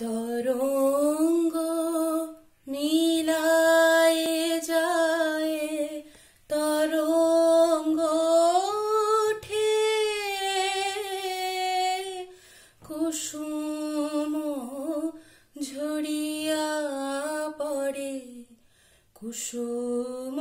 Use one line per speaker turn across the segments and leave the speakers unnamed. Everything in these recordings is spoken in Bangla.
তরঙ্গ নীলায় যায় তরঙ্গ ওঠে কুসুম ঝরিয়া পড়ে কুসুম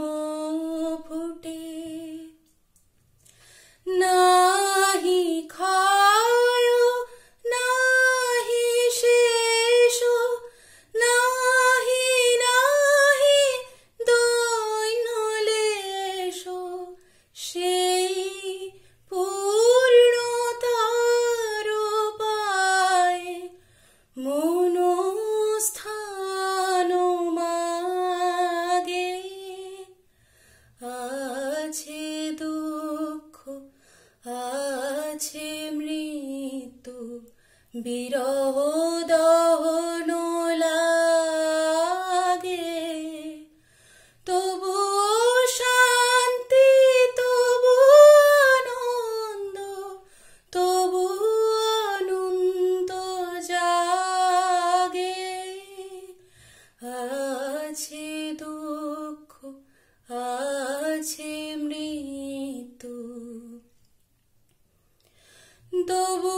বিরহ দহন লাগে তবু শান্তি তবু আনন্দ তবু আনন্দ জাগে আছে দুঃখ আছে মৃত্যু তবু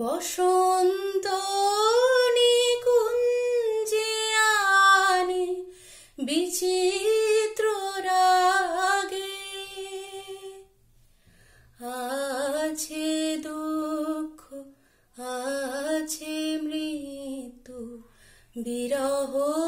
বসন্ত নিকুঞ্জে আনে বিচিত্র রাগে আছে দুঃখ আছে মৃত্যু বিরহ